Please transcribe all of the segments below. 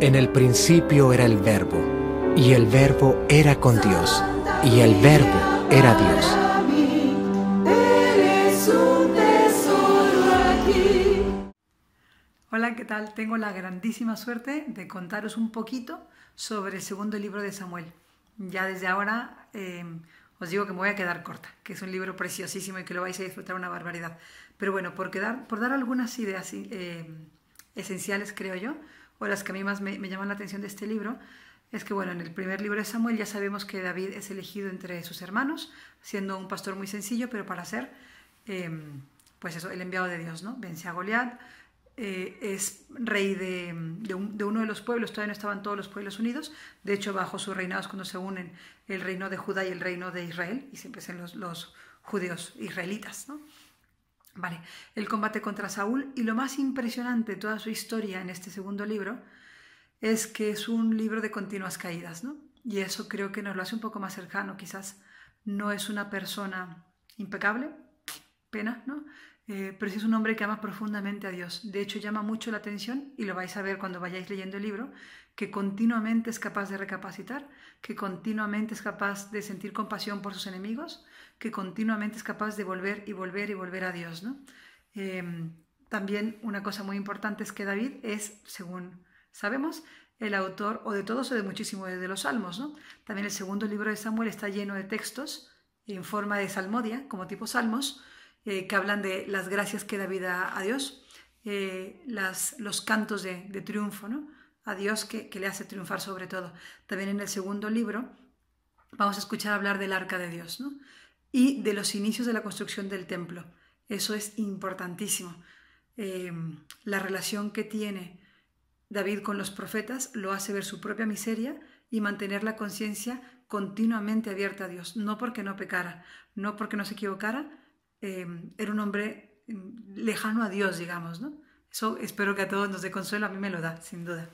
En el principio era el verbo, y el verbo era con Dios, y el verbo era Dios. Hola, ¿qué tal? Tengo la grandísima suerte de contaros un poquito sobre el segundo libro de Samuel. Ya desde ahora em, os digo que me voy a quedar corta, que es un libro preciosísimo y que lo vais a disfrutar una barbaridad. Pero bueno, por, por dar algunas ideas eh, esenciales, creo yo, o las que a mí más me, llaman la atención de este libro, es que, bueno, en el primer libro de Samuel ya sabemos que David es elegido entre sus hermanos, siendo un pastor muy sencillo, pero para ser, em, pues eso, el enviado de Dios, ¿no? Vence a Goliat, eh, es rey de, uno de los pueblos, todavía no estaban todos los pueblos unidos, de hecho, bajo su reinado es cuando se unen el reino de Judá y el reino de Israel, y siempre son los, los judíos israelitas, ¿no? Vale, el combate contra Saúl y lo más impresionante de toda su historia en este segundo libro es que es un libro de continuas caídas, ¿no? Y eso creo que nos lo hace un poco más cercano, quizás no es una persona impecable, pena, ¿no? Eh, pero sí es un hombre que ama profundamente a Dios. De hecho, llama mucho la atención, y lo vais a ver cuando vayáis leyendo el libro, que continuamente es capaz de recapacitar, que continuamente es capaz de sentir compasión por sus enemigos, que continuamente es capaz de volver y volver y volver a Dios, ¿no? Em, también una cosa muy importante es que David es, según sabemos, el autor o de todos o de muchísimo de los salmos. ¿no? También el segundo libro de Samuel está lleno de textos en forma de salmodia, como tipo salmos, eh, que hablan de las gracias que da vida a Dios, eh, los cantos de, triunfo, ¿no? a Dios que, le hace triunfar sobre todo. También en el segundo libro vamos a escuchar hablar del arca de Dios y de los inicios de la construcción del templo. Eso es importantísimo. Em, la relación que tiene David con los profetas lo hace ver su propia miseria y mantener la conciencia continuamente abierta a Dios, no porque no pecara, no porque no se equivocara, Em, era un hombre em, lejano a Dios, digamos, ¿no? Eso espero que a todos nos dé consuelo, a mí me lo da, sin duda.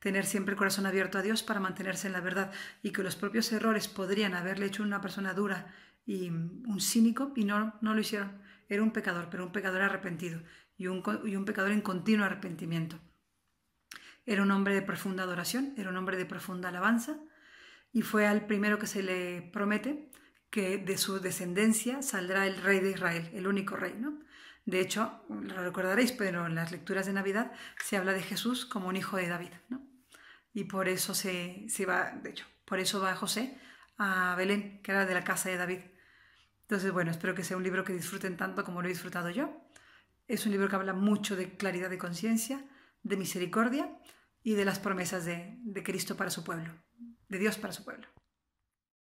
Tener siempre el corazón abierto a Dios para mantenerse en la verdad y que los propios errores podrían haberle hecho una persona dura y em, un cínico y no, no lo hicieron. Era un pecador, pero un pecador arrepentido y un, y un pecador en continuo arrepentimiento. Era un hombre de profunda adoración, era un hombre de profunda alabanza y fue al primero que se le promete que de su descendencia saldrá el rey de Israel, el único rey, De hecho, lo recordaréis, pero en las lecturas de Navidad se habla de Jesús como un hijo de David, Y por eso se, va, de hecho, por eso va José a Belén, que era de la casa de David. Entonces, bueno, espero que sea un libro que disfruten tanto como lo he disfrutado yo. Es un libro que habla mucho de claridad de conciencia, de misericordia y de las promesas de Cristo para su pueblo, de Dios para su pueblo.